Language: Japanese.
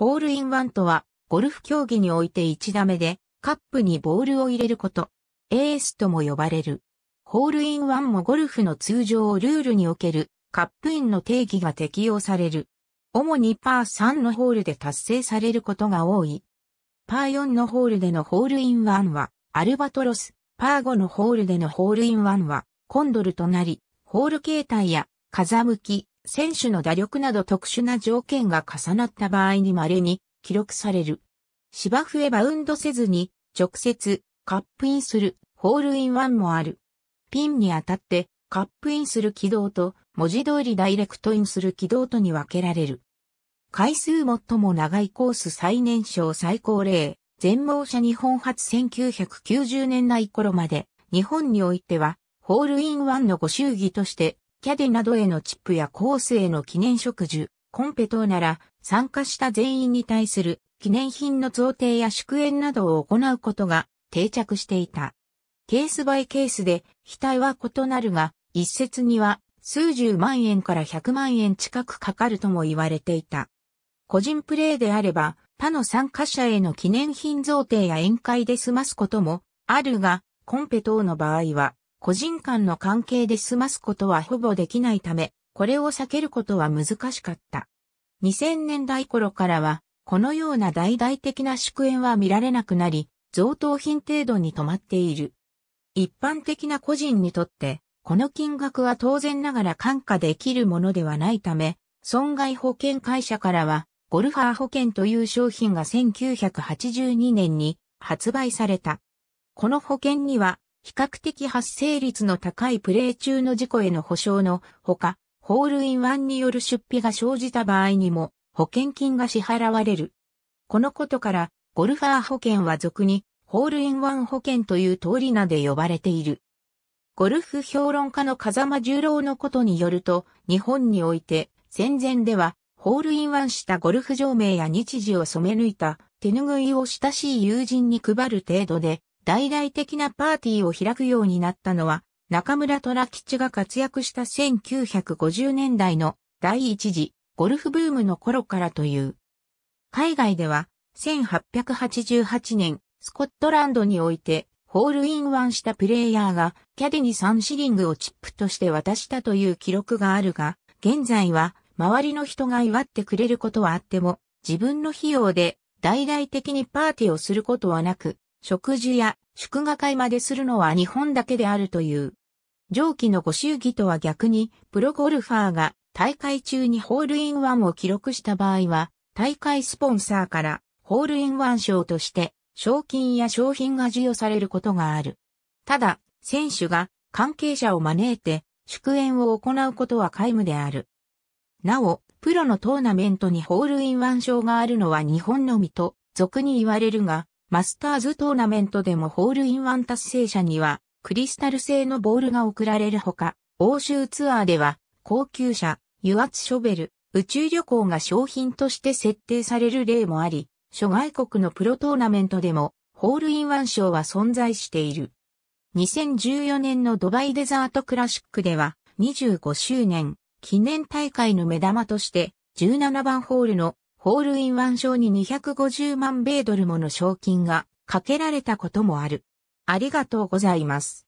ホールインワンとは、ゴルフ競技において1打目で、カップにボールを入れること。エースとも呼ばれる。ホールインワンもゴルフの通常をルールにおける、カップインの定義が適用される。主にパー3のホールで達成されることが多い。パー4のホールでのホールインワンは、アルバトロス。パー5のホールでのホールインワンは、コンドルとなり、ホール形態や、風向き、選手の打力など特殊な条件が重なった場合に稀に記録される。芝生へバウンドせずに直接カップインするホールインワンもある。ピンに当たってカップインする軌道と文字通りダイレクトインする軌道とに分けられる。回数最も長いコース最年少最高齢、全盲者日本初1990年代頃まで日本においてはホールインワンのご祝儀としてキャデなどへのチップやコースへの記念植樹、コンペ等なら参加した全員に対する記念品の贈呈や祝宴などを行うことが定着していた。ケースバイケースで額は異なるが、一説には数十万円から百万円近くかかるとも言われていた。個人プレーであれば、他の参加者への記念品贈呈や宴会で済ますこともあるが、コンペ等の場合は、個人間の関係で済ますことはほぼできないため、これを避けることは難しかった。2000年代頃からは、このような大々的な祝宴は見られなくなり、贈答品程度に止まっている。一般的な個人にとって、この金額は当然ながら感化できるものではないため、損害保険会社からは、ゴルファー保険という商品が1982年に発売された。この保険には、比較的発生率の高いプレー中の事故への保障のほか、ホールインワンによる出費が生じた場合にも保険金が支払われる。このことから、ゴルファー保険は俗にホールインワン保険という通り名で呼ばれている。ゴルフ評論家の風間十郎のことによると、日本において戦前ではホールインワンしたゴルフ場名や日時を染め抜いた手ぬぐいを親しい友人に配る程度で、大々的なパーティーを開くようになったのは、中村虎吉が活躍した1950年代の第一次ゴルフブームの頃からという。海外では1888年スコットランドにおいてホールインワンしたプレイヤーがキャディに3シリングをチップとして渡したという記録があるが、現在は周りの人が祝ってくれることはあっても自分の費用で大々的にパーティーをすることはなく、食事や祝賀会までするのは日本だけであるという。上記のご祝儀とは逆に、プロゴルファーが大会中にホールインワンを記録した場合は、大会スポンサーからホールインワン賞として賞金や賞品が授与されることがある。ただ、選手が関係者を招いて祝宴を行うことは皆無である。なお、プロのトーナメントにホールインワン賞があるのは日本のみと俗に言われるが、マスターズトーナメントでもホールインワン達成者には、クリスタル製のボールが贈られるほか、欧州ツアーでは、高級車、油圧ショベル、宇宙旅行が商品として設定される例もあり、諸外国のプロトーナメントでも、ホールインワン賞は存在している。2014年のドバイデザートクラシックでは、25周年、記念大会の目玉として、17番ホールのホールインワン賞に250万米ドルもの賞金がかけられたこともある。ありがとうございます。